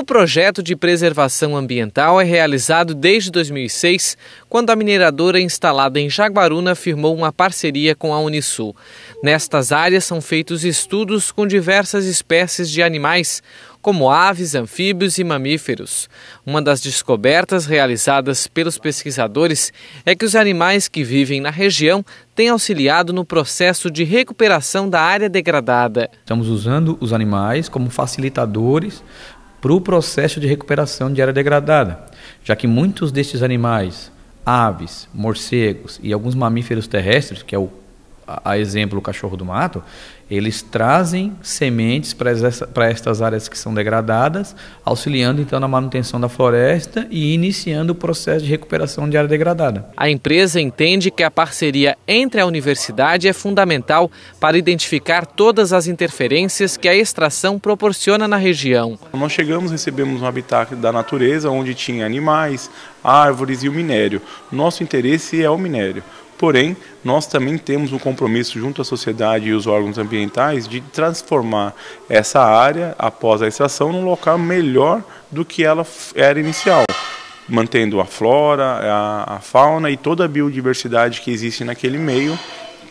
O projeto de preservação ambiental é realizado desde 2006, quando a mineradora instalada em Jaguaruna firmou uma parceria com a Unisul. Nestas áreas são feitos estudos com diversas espécies de animais, como aves, anfíbios e mamíferos. Uma das descobertas realizadas pelos pesquisadores é que os animais que vivem na região têm auxiliado no processo de recuperação da área degradada. Estamos usando os animais como facilitadores para o processo de recuperação de área degradada, já que muitos destes animais, aves, morcegos e alguns mamíferos terrestres, que é o a exemplo o cachorro do mato, eles trazem sementes para, para estas áreas que são degradadas, auxiliando então na manutenção da floresta e iniciando o processo de recuperação de área degradada. A empresa entende que a parceria entre a universidade é fundamental para identificar todas as interferências que a extração proporciona na região. Nós chegamos, recebemos um habitat da natureza onde tinha animais, árvores e o minério. Nosso interesse é o minério. Porém, nós também temos um compromisso junto à sociedade e os órgãos ambientais de transformar essa área, após a extração, num local melhor do que ela era inicial mantendo a flora, a, a, fauna e toda a biodiversidade que existe naquele meio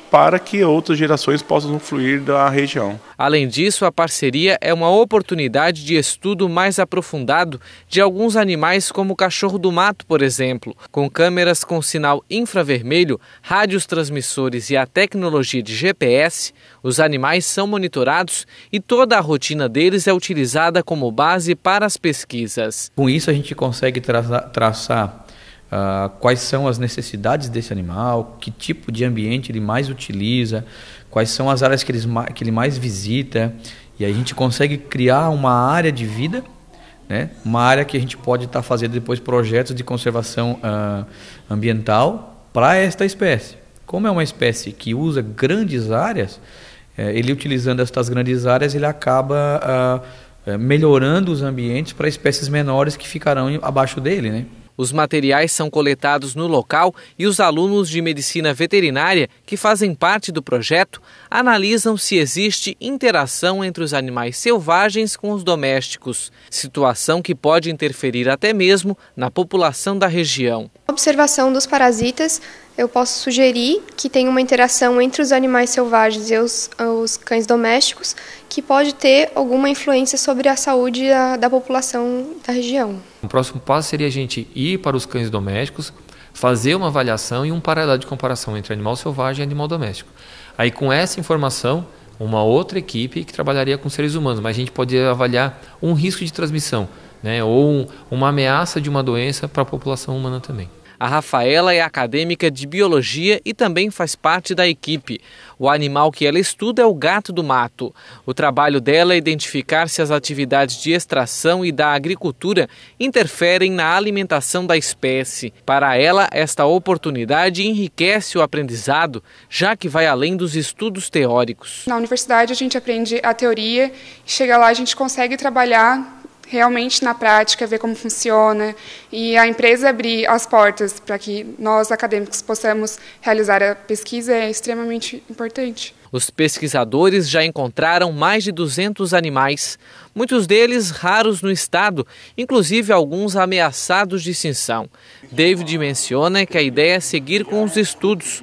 para que outras gerações possam fluir da região. Além disso, a parceria é uma oportunidade de estudo mais aprofundado de alguns animais, como o cachorro do mato, por exemplo. Com câmeras com sinal infravermelho, rádios transmissores e a tecnologia de GPS, os animais são monitorados e toda a rotina deles é utilizada como base para as pesquisas. Com isso, a gente consegue traçar Uh, quais são as necessidades desse animal, que tipo de ambiente ele mais utiliza, quais são as áreas que, que ele mais visita. E aí a gente consegue criar uma área de vida, né? uma área que a gente pode estar tá fazendo depois projetos de conservação uh, ambiental para esta espécie. Como é uma espécie que usa grandes áreas, é, ele utilizando estas grandes áreas, ele acaba uh, melhorando os ambientes para espécies menores que ficarão abaixo dele, né? Os materiais são coletados no local e os alunos de medicina veterinária que fazem parte do projeto analisam se existe interação entre os animais selvagens com os domésticos, situação que pode interferir até mesmo na população da região. Observação dos parasitas, eu posso sugerir que tem uma interação entre os animais selvagens e os, os cães domésticos, que pode ter alguma influência sobre a saúde da, da população da região. O próximo passo seria a gente ir para os cães domésticos, fazer uma avaliação e um paralelo de comparação entre animal selvagem e animal doméstico. Aí, com essa informação, uma outra equipe que trabalharia com seres humanos, mas a gente pode avaliar um risco de transmissão, né, ou uma ameaça de uma doença para a população humana também. A Rafaela é acadêmica de biologia e também faz parte da equipe. O animal que ela estuda é o gato do mato. O trabalho dela é identificar se as atividades de extração e da agricultura interferem na alimentação da espécie. Para ela, esta oportunidade enriquece o aprendizado, já que vai além dos estudos teóricos. Na universidade, a gente aprende a teoria, chega lá, a gente consegue trabalhar realmente na prática, ver como funciona e a empresa abrir as portas para que nós acadêmicos possamos realizar a pesquisa é extremamente importante. Os pesquisadores já encontraram mais de 200 animais, muitos deles raros no estado, inclusive alguns ameaçados de extinção. David menciona que a ideia é seguir com os estudos,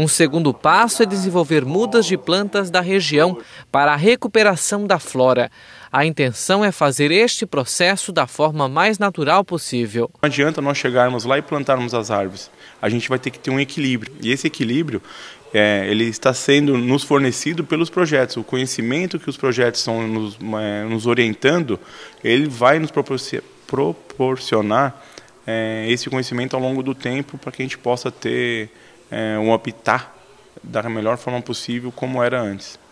um segundo passo é desenvolver mudas de plantas da região para a recuperação da flora. A intenção é fazer este processo da forma mais natural possível. Não adianta nós chegarmos lá e plantarmos as árvores. A gente vai ter que ter um equilíbrio. E esse equilíbrio é, ele está sendo nos fornecido pelos projetos. O conhecimento que os projetos estão nos, é, nos orientando, ele vai nos proporcionar é, esse conhecimento ao longo do tempo para que a gente possa ter é, um optar da melhor forma possível como era antes.